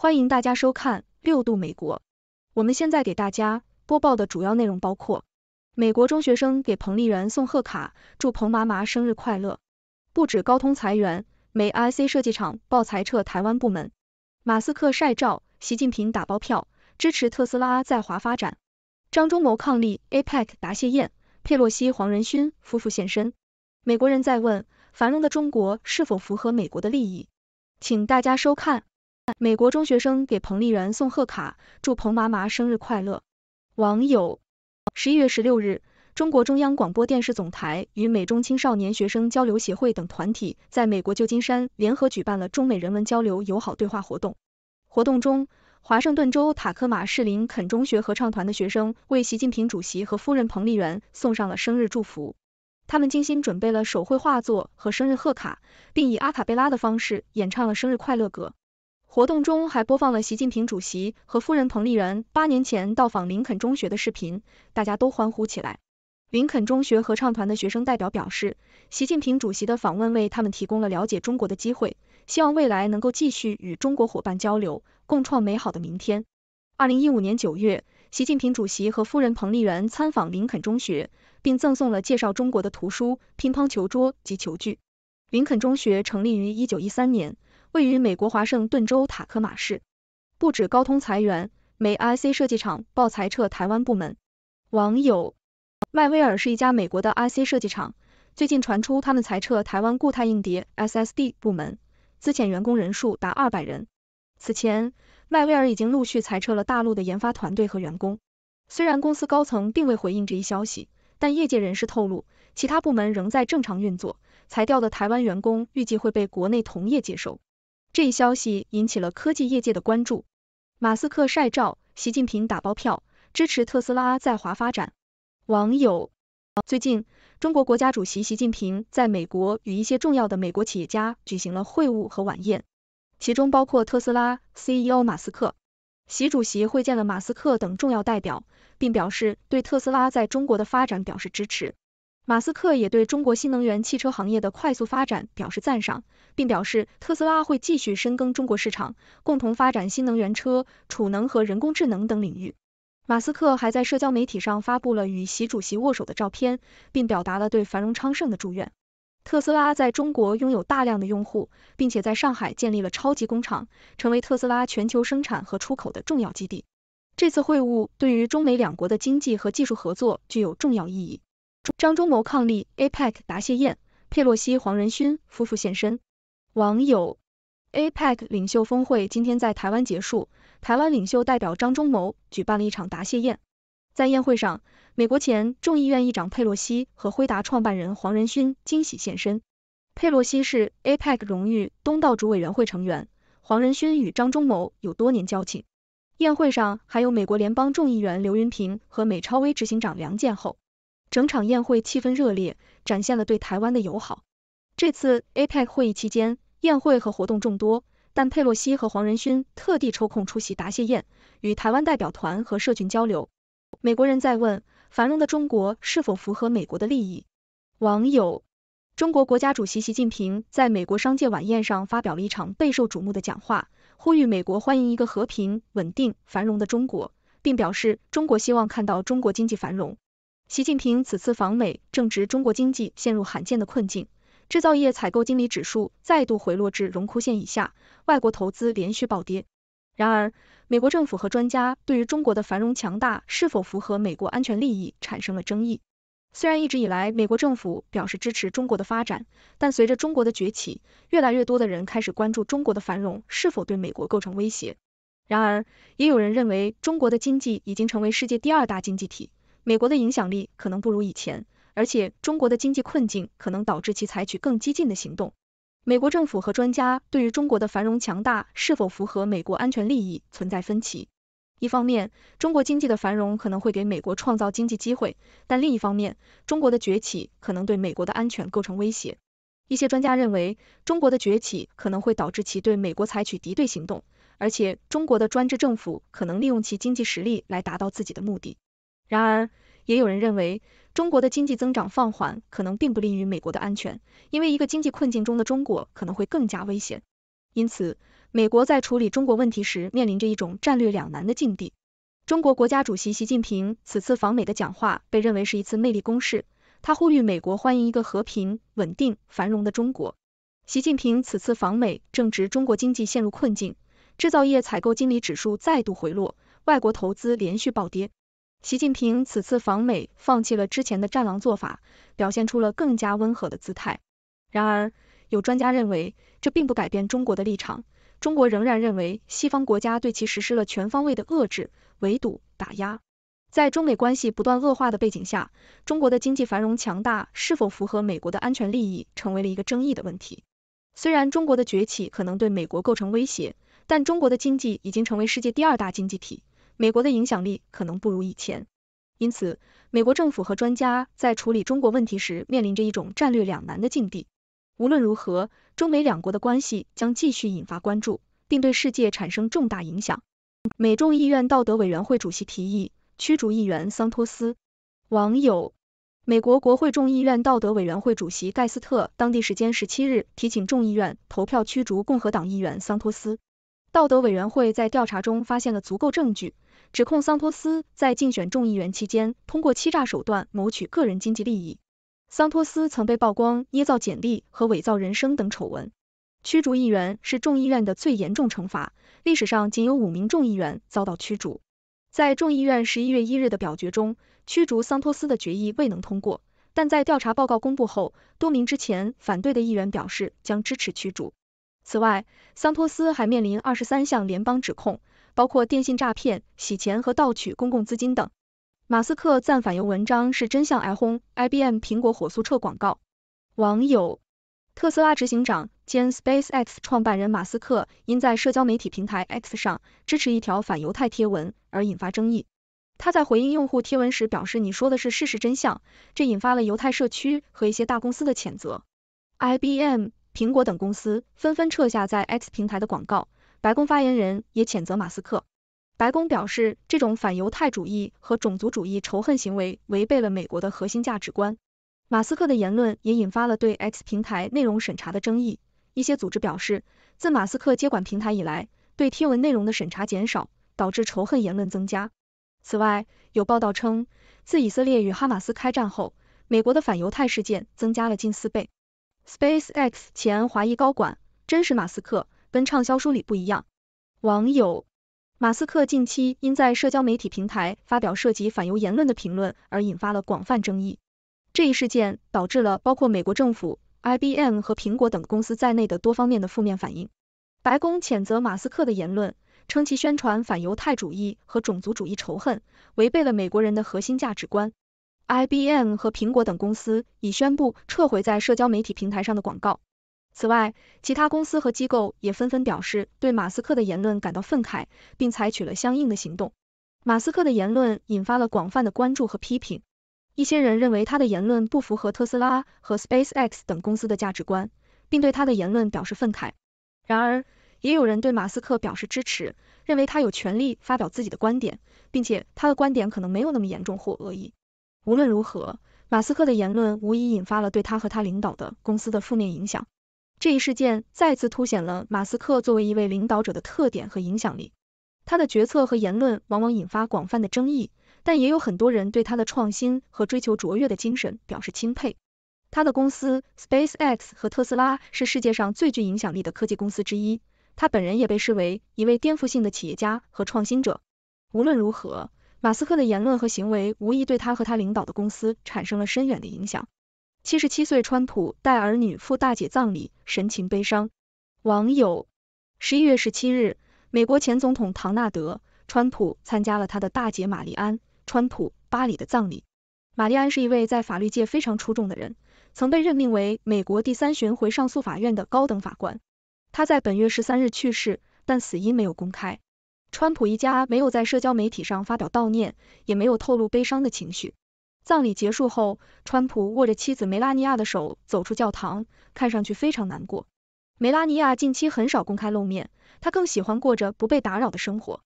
欢迎大家收看《六度美国》。我们现在给大家播报的主要内容包括：美国中学生给彭丽媛送贺卡，祝彭妈妈生日快乐；不止高通裁员，美 IC 设计厂爆裁撤台湾部门；马斯克晒照，习近平打包票支持特斯拉在华发展；张忠谋抗力 APEC 答谢宴，佩洛西黄仁勋夫妇现身。美国人在问：繁荣的中国是否符合美国的利益？请大家收看。美国中学生给彭丽媛送贺卡，祝彭妈妈生日快乐。网友：十一月十六日，中国中央广播电视总台与美中青少年学生交流协会等团体在美国旧金山联合举办了中美人文交流友好对话活动。活动中，华盛顿州塔科马市林肯中学合唱团的学生为习近平主席和夫人彭丽媛送上了生日祝福。他们精心准备了手绘画作和生日贺卡，并以阿卡贝拉的方式演唱了生日快乐歌。活动中还播放了习近平主席和夫人彭丽媛八年前到访林肯中学的视频，大家都欢呼起来。林肯中学合唱团的学生代表表示，习近平主席的访问为他们提供了了解中国的机会，希望未来能够继续与中国伙伴交流，共创美好的明天。二零一五年九月，习近平主席和夫人彭丽媛参访林肯中学，并赠送了介绍中国的图书、乒乓球桌及球具。林肯中学成立于一九一三年。位于美国华盛顿州塔科马市，不止高通裁员，美 IC 设计厂报裁撤台湾部门。网友：迈威尔是一家美国的 IC 设计厂，最近传出他们裁撤台湾固态硬碟 SSD 部门，资遣员工人数达二百人。此前，迈威尔已经陆续裁撤了大陆的研发团队和员工。虽然公司高层并未回应这一消息，但业界人士透露，其他部门仍在正常运作，裁掉的台湾员工预计会被国内同业接收。这一消息引起了科技业界的关注。马斯克晒照，习近平打包票支持特斯拉在华发展。网友：最近，中国国家主席习近平在美国与一些重要的美国企业家举行了会晤和晚宴，其中包括特斯拉 CEO 马斯克。习主席会见了马斯克等重要代表，并表示对特斯拉在中国的发展表示支持。马斯克也对中国新能源汽车行业的快速发展表示赞赏，并表示特斯拉会继续深耕中国市场，共同发展新能源车、储能和人工智能等领域。马斯克还在社交媒体上发布了与习主席握手的照片，并表达了对繁荣昌盛的祝愿。特斯拉在中国拥有大量的用户，并且在上海建立了超级工厂，成为特斯拉全球生产和出口的重要基地。这次会晤对于中美两国的经济和技术合作具有重要意义。张忠谋伉俪 APEC 答谢宴，佩洛西、黄仁勋夫妇现身。网友：APEC 领袖峰会今天在台湾结束，台湾领袖代表张忠谋举办了一场答谢宴。在宴会上，美国前众议院议长佩洛西和辉达创办人黄仁勋惊喜现身。佩洛西是 APEC 荣誉东道主委员会成员，黄仁勋与张忠谋有多年交情。宴会上还有美国联邦众议员刘云平和美超威执行长梁建厚。整场宴会气氛热烈，展现了对台湾的友好。这次 APEC 会议期间，宴会和活动众多，但佩洛西和黄仁勋特地抽空出席答谢宴，与台湾代表团和社群交流。美国人在问：繁荣的中国是否符合美国的利益？网友：中国国家主席习近平在美国商界晚宴上发表了一场备受瞩目的讲话，呼吁美国欢迎一个和平、稳定、繁荣的中国，并表示中国希望看到中国经济繁荣。习近平此次访美正值中国经济陷入罕见的困境，制造业采购经理指数再度回落至荣枯线以下，外国投资连续暴跌。然而，美国政府和专家对于中国的繁荣强大是否符合美国安全利益产生了争议。虽然一直以来美国政府表示支持中国的发展，但随着中国的崛起，越来越多的人开始关注中国的繁荣是否对美国构成威胁。然而，也有人认为中国的经济已经成为世界第二大经济体。美国的影响力可能不如以前，而且中国的经济困境可能导致其采取更激进的行动。美国政府和专家对于中国的繁荣强大是否符合美国安全利益存在分歧。一方面，中国经济的繁荣可能会给美国创造经济机会，但另一方面，中国的崛起可能对美国的安全构成威胁。一些专家认为，中国的崛起可能会导致其对美国采取敌对行动，而且中国的专制政府可能利用其经济实力来达到自己的目的。然而，也有人认为，中国的经济增长放缓可能并不利于美国的安全，因为一个经济困境中的中国可能会更加危险。因此，美国在处理中国问题时面临着一种战略两难的境地。中国国家主席习近平此次访美的讲话被认为是一次魅力攻势，他呼吁美国欢迎一个和平、稳定、繁荣的中国。习近平此次访美正值中国经济陷入困境，制造业采购经理指数再度回落，外国投资连续暴跌。习近平此次访美放弃了之前的“战狼”做法，表现出了更加温和的姿态。然而，有专家认为，这并不改变中国的立场。中国仍然认为西方国家对其实施了全方位的遏制、围堵、打压。在中美关系不断恶化的背景下，中国的经济繁荣强大是否符合美国的安全利益，成为了一个争议的问题。虽然中国的崛起可能对美国构成威胁，但中国的经济已经成为世界第二大经济体。美国的影响力可能不如以前，因此，美国政府和专家在处理中国问题时面临着一种战略两难的境地。无论如何，中美两国的关系将继续引发关注，并对世界产生重大影响。美众议院道德委员会主席提议驱逐议员桑托斯。网友：美国国会众议院道德委员会主席盖斯特当地时间十七日提醒众议院投票驱逐共和党议员桑托斯。道德委员会在调查中发现了足够证据。指控桑托斯在竞选众议员期间通过欺诈手段谋取个人经济利益。桑托斯曾被曝光捏造简历和伪造人生等丑闻。驱逐议员是众议院的最严重惩罚，历史上仅有五名众议员遭到驱逐。在众议院十一月一日的表决中，驱逐桑托斯的决议未能通过。但在调查报告公布后，多名之前反对的议员表示将支持驱逐。此外，桑托斯还面临二十三项联邦指控。包括电信诈骗、洗钱和盗取公共资金等。马斯克赞反犹文章是真相挨轰，IBM、苹果火速撤广告。网友：特斯拉执行长兼 Space X 创办人马斯克因在社交媒体平台 X 上支持一条反犹太贴文而引发争议。他在回应用户贴文时表示：“你说的是事实真相。”这引发了犹太社区和一些大公司的谴责。IBM、苹果等公司纷纷撤下在 X 平台的广告。白宫发言人也谴责马斯克。白宫表示，这种反犹太主义和种族主义仇恨行为违背了美国的核心价值观。马斯克的言论也引发了对 X 平台内容审查的争议。一些组织表示，自马斯克接管平台以来，对贴文内容的审查减少，导致仇恨言论增加。此外，有报道称，自以色列与哈马斯开战后，美国的反犹太事件增加了近四倍。Space X 前华裔高管，真实马斯克。跟畅销书里不一样。网友马斯克近期因在社交媒体平台发表涉及反犹言论的评论而引发了广泛争议。这一事件导致了包括美国政府、IBM 和苹果等公司在内的多方面的负面反应。白宫谴责马斯克的言论，称其宣传反犹太主义和种族主义仇恨，违背了美国人的核心价值观。IBM 和苹果等公司已宣布撤回在社交媒体平台上的广告。此外，其他公司和机构也纷纷表示对马斯克的言论感到愤慨，并采取了相应的行动。马斯克的言论引发了广泛的关注和批评，一些人认为他的言论不符合特斯拉和 Space X 等公司的价值观，并对他的言论表示愤慨。然而，也有人对马斯克表示支持，认为他有权利发表自己的观点，并且他的观点可能没有那么严重或恶意。无论如何，马斯克的言论无疑引发了对他和他领导的公司的负面影响。这一事件再次凸显了马斯克作为一位领导者的特点和影响力。他的决策和言论往往引发广泛的争议，但也有很多人对他的创新和追求卓越的精神表示钦佩。他的公司 SpaceX 和特斯拉是世界上最具影响力的科技公司之一，他本人也被视为一位颠覆性的企业家和创新者。无论如何，马斯克的言论和行为无疑对他和他领导的公司产生了深远的影响。七十七岁，川普带儿女赴大姐葬礼，神情悲伤。网友：十一月十七日，美国前总统唐纳德·川普参加了他的大姐玛丽安·川普·巴里的葬礼。玛丽安是一位在法律界非常出众的人，曾被任命为美国第三巡回上诉法院的高等法官。他在本月十三日去世，但死因没有公开。川普一家没有在社交媒体上发表悼念，也没有透露悲伤的情绪。葬礼结束后，川普握着妻子梅拉尼亚的手走出教堂，看上去非常难过。梅拉尼亚近期很少公开露面，她更喜欢过着不被打扰的生活。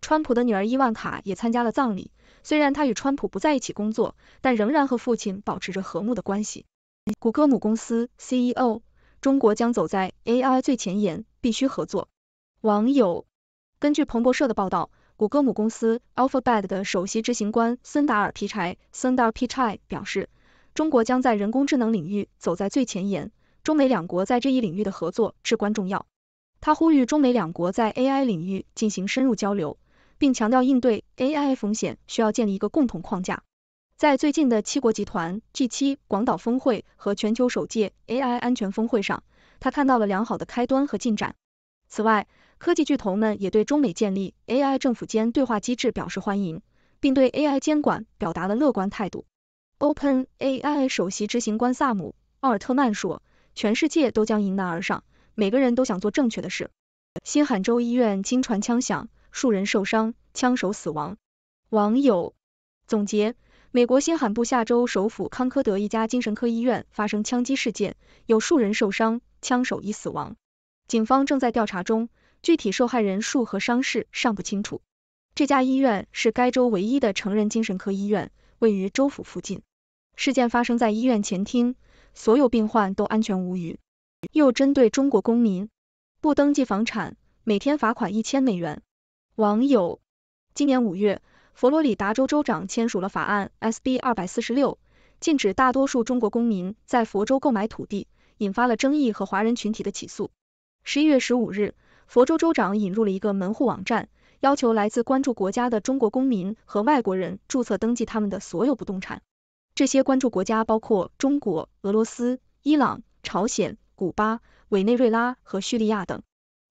川普的女儿伊万卡也参加了葬礼，虽然她与川普不在一起工作，但仍然和父亲保持着和睦的关系。谷歌母公司 CEO，中国将走在 AI 最前沿，必须合作。网友根据彭博社的报道。谷歌母公司 Alphabet 的首席执行官森达尔皮柴 （Sundar Pichai） 表示，中国将在人工智能领域走在最前沿，中美两国在这一领域的合作至关重要。他呼吁中美两国在 AI 领域进行深入交流，并强调应对 AI 风险需要建立一个共同框架。在最近的七国集团 （G7） 广岛峰会和全球首届 AI 安全峰会上，他看到了良好的开端和进展。此外，科技巨头们也对中美建立 AI 政府间对话机制表示欢迎，并对 AI 监管表达了乐观态度。OpenAI 首席执行官萨姆·奥尔特曼说：“全世界都将迎难而上，每个人都想做正确的事。”新罕州医院惊传枪响，数人受伤，枪手死亡。网友总结：美国新罕布夏州首府康科德一家精神科医院发生枪击事件，有数人受伤，枪手已死亡，警方正在调查中。具体受害人数和伤势尚不清楚。这家医院是该州唯一的成人精神科医院，位于州府附近。事件发生在医院前厅，所有病患都安全无虞。又针对中国公民不登记房产，每天罚款一千美元。网友：今年五月，佛罗里达州州长签署了法案 S B 二百四十六，禁止大多数中国公民在佛州购买土地，引发了争议和华人群体的起诉。十一月十五日。佛州州长引入了一个门户网站，要求来自关注国家的中国公民和外国人注册登记他们的所有不动产。这些关注国家包括中国、俄罗斯、伊朗、朝鲜、古巴、委内瑞拉和叙利亚等。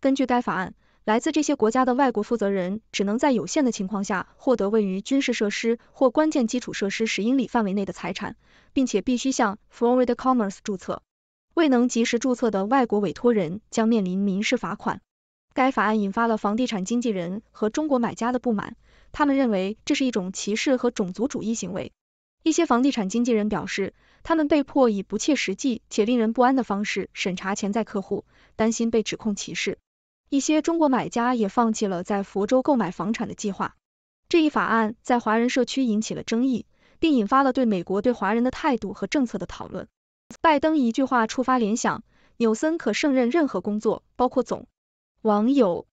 根据该法案，来自这些国家的外国负责人只能在有限的情况下获得位于军事设施或关键基础设施十英里范围内的财产，并且必须向 Florida Commerce 注册。未能及时注册的外国委托人将面临民事罚款。该法案引发了房地产经纪人和中国买家的不满，他们认为这是一种歧视和种族主义行为。一些房地产经纪人表示，他们被迫以不切实际且令人不安的方式审查潜在客户，担心被指控歧视。一些中国买家也放弃了在佛州购买房产的计划。这一法案在华人社区引起了争议，并引发了对美国对华人的态度和政策的讨论。拜登一句话触发联想，纽森可胜任任何工作，包括总。网友：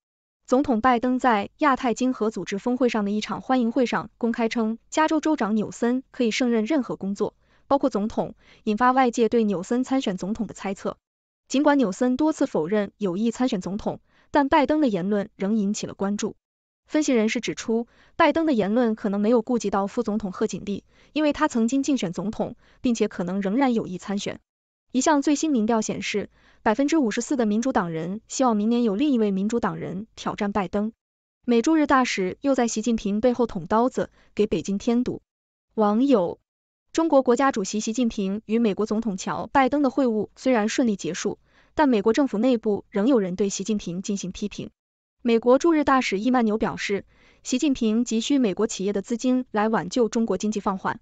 总统拜登在亚太经合组织峰会上的一场欢迎会上公开称，加州州长纽森可以胜任任何工作，包括总统，引发外界对纽森参选总统的猜测。尽管纽森多次否认有意参选总统，但拜登的言论仍引起了关注。分析人士指出，拜登的言论可能没有顾及到副总统贺锦丽，因为他曾经竞选总统，并且可能仍然有意参选。一项最新民调显示，百分之五十四的民主党人希望明年有另一位民主党人挑战拜登。美驻日大使又在习近平背后捅刀子，给北京添堵。网友：中国国家主席习近平与美国总统乔拜登的会晤虽然顺利结束，但美国政府内部仍有人对习近平进行批评。美国驻日大使伊曼纽表示，习近平急需美国企业的资金来挽救中国经济放缓。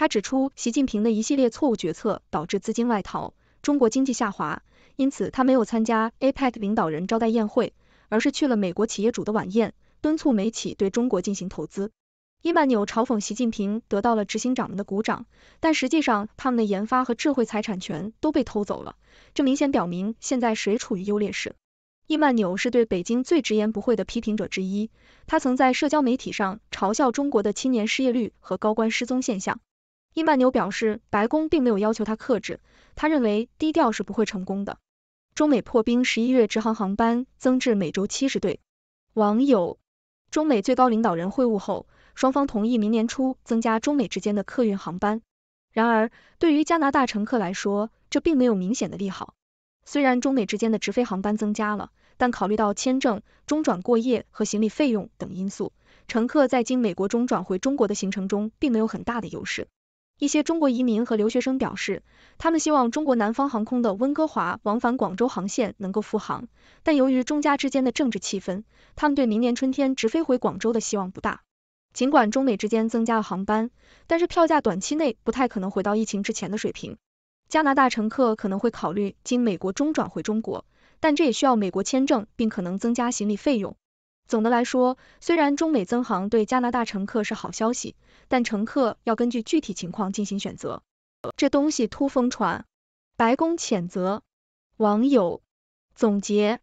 他指出，习近平的一系列错误决策导致资金外逃，中国经济下滑。因此，他没有参加 APEC 领导人招待宴会，而是去了美国企业主的晚宴，敦促美企对中国进行投资。伊曼纽嘲讽习近平得到了执行长们的鼓掌，但实际上他们的研发和智慧财产权都被偷走了。这明显表明现在谁处于优劣势。伊曼纽是对北京最直言不讳的批评者之一，他曾在社交媒体上嘲笑中国的青年失业率和高官失踪现象。伊曼纽表示，白宫并没有要求他克制，他认为低调是不会成功的。中美破冰，十一月直航航班增至每周七十对。网友：中美最高领导人会晤后，双方同意明年初增加中美之间的客运航班。然而，对于加拿大乘客来说，这并没有明显的利好。虽然中美之间的直飞航班增加了，但考虑到签证、中转过夜和行李费用等因素，乘客在经美国中转回中国的行程中并没有很大的优势。一些中国移民和留学生表示，他们希望中国南方航空的温哥华往返广州航线能够复航，但由于中加之间的政治气氛，他们对明年春天直飞回广州的希望不大。尽管中美之间增加了航班，但是票价短期内不太可能回到疫情之前的水平。加拿大乘客可能会考虑经美国中转回中国，但这也需要美国签证，并可能增加行李费用。总的来说，虽然中美增航对加拿大乘客是好消息，但乘客要根据具体情况进行选择。这东西突疯传，白宫谴责，网友总结。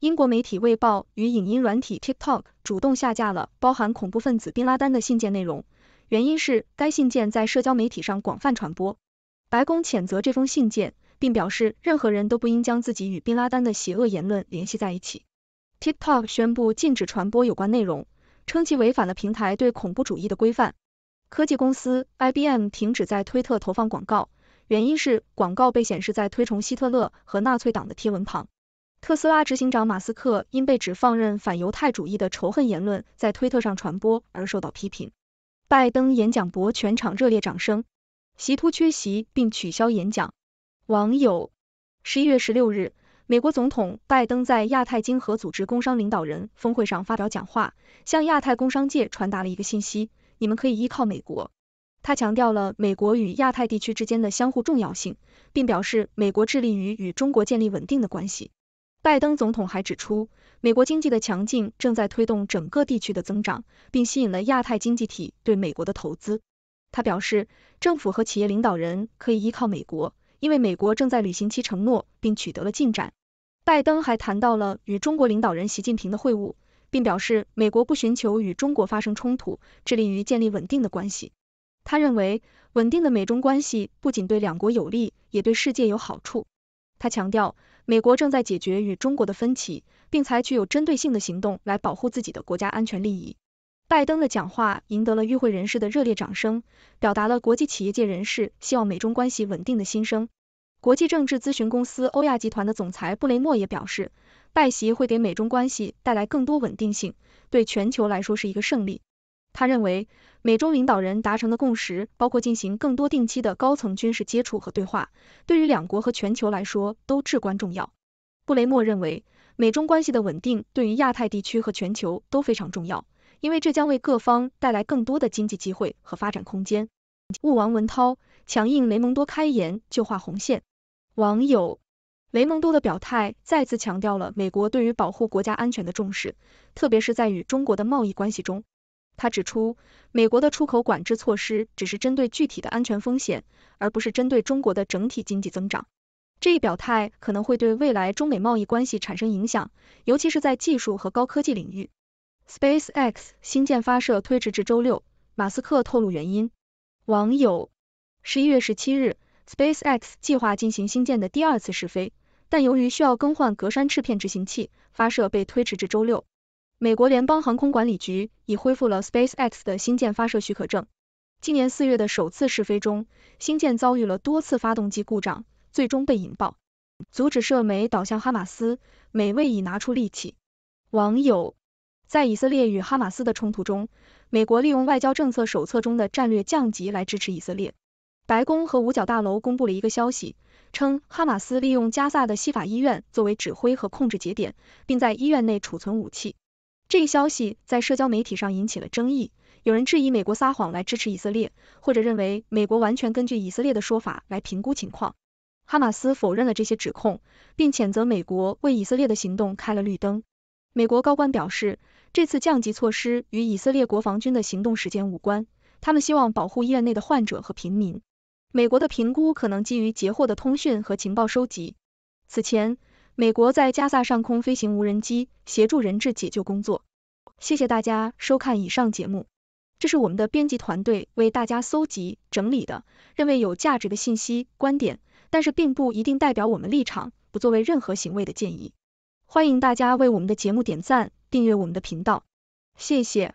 英国媒体卫报与影音软体 TikTok 主动下架了包含恐怖分子宾拉丹的信件内容，原因是该信件在社交媒体上广泛传播。白宫谴责这封信件，并表示任何人都不应将自己与宾拉丹的邪恶言论联系在一起。TikTok 宣布禁止传播有关内容，称其违反了平台对恐怖主义的规范。科技公司 IBM 停止在推特投放广告，原因是广告被显示在推崇希特勒和纳粹党的贴文旁。特斯拉执行长马斯克因被指放任反犹太主义的仇恨言论在推特上传播而受到批评。拜登演讲博全场热烈掌声，习突缺席并取消演讲。网友，十一月十六日。美国总统拜登在亚太经合组织工商领导人峰会上发表讲话，向亚太工商界传达了一个信息：你们可以依靠美国。他强调了美国与亚太地区之间的相互重要性，并表示美国致力于与中国建立稳定的关系。拜登总统还指出，美国经济的强劲正在推动整个地区的增长，并吸引了亚太经济体对美国的投资。他表示，政府和企业领导人可以依靠美国。因为美国正在履行其承诺，并取得了进展。拜登还谈到了与中国领导人习近平的会晤，并表示美国不寻求与中国发生冲突，致力于建立稳定的关系。他认为，稳定的美中关系不仅对两国有利，也对世界有好处。他强调，美国正在解决与中国的分歧，并采取有针对性的行动来保护自己的国家安全利益。拜登的讲话赢得了与会人士的热烈掌声，表达了国际企业界人士希望美中关系稳定的心声。国际政治咨询公司欧亚集团的总裁布雷默也表示，拜习会给美中关系带来更多稳定性，对全球来说是一个胜利。他认为，美中领导人达成的共识包括进行更多定期的高层军事接触和对话，对于两国和全球来说都至关重要。布雷默认为，美中关系的稳定对于亚太地区和全球都非常重要。因为这将为各方带来更多的经济机会和发展空间。物王文涛强硬，雷蒙多开言就画红线。网友：雷蒙多的表态再次强调了美国对于保护国家安全的重视，特别是在与中国的贸易关系中。他指出，美国的出口管制措施只是针对具体的安全风险，而不是针对中国的整体经济增长。这一表态可能会对未来中美贸易关系产生影响，尤其是在技术和高科技领域。SpaceX 星舰发射推迟至周六，马斯克透露原因。网友：十一月十七日，SpaceX 计划进行星舰的第二次试飞，但由于需要更换格栅翅片执行器，发射被推迟至周六。美国联邦航空管理局已恢复了 SpaceX 的新舰发射许可证。今年四月的首次试飞中，星舰遭遇了多次发动机故障，最终被引爆。阻止射媒导向哈马斯，美卫已拿出利器。网友。在以色列与哈马斯的冲突中，美国利用外交政策手册中的战略降级来支持以色列。白宫和五角大楼公布了一个消息，称哈马斯利用加萨的西法医院作为指挥和控制节点，并在医院内储存武器。这一消息在社交媒体上引起了争议，有人质疑美国撒谎来支持以色列，或者认为美国完全根据以色列的说法来评估情况。哈马斯否认了这些指控，并谴责美国为以色列的行动开了绿灯。美国高官表示。这次降级措施与以色列国防军的行动时间无关，他们希望保护医院内的患者和平民。美国的评估可能基于截获的通讯和情报收集。此前，美国在加萨上空飞行无人机，协助人质解救工作。谢谢大家收看以上节目，这是我们的编辑团队为大家搜集整理的，认为有价值的信息观点，但是并不一定代表我们立场，不作为任何行为的建议。欢迎大家为我们的节目点赞。订阅我们的频道，谢谢。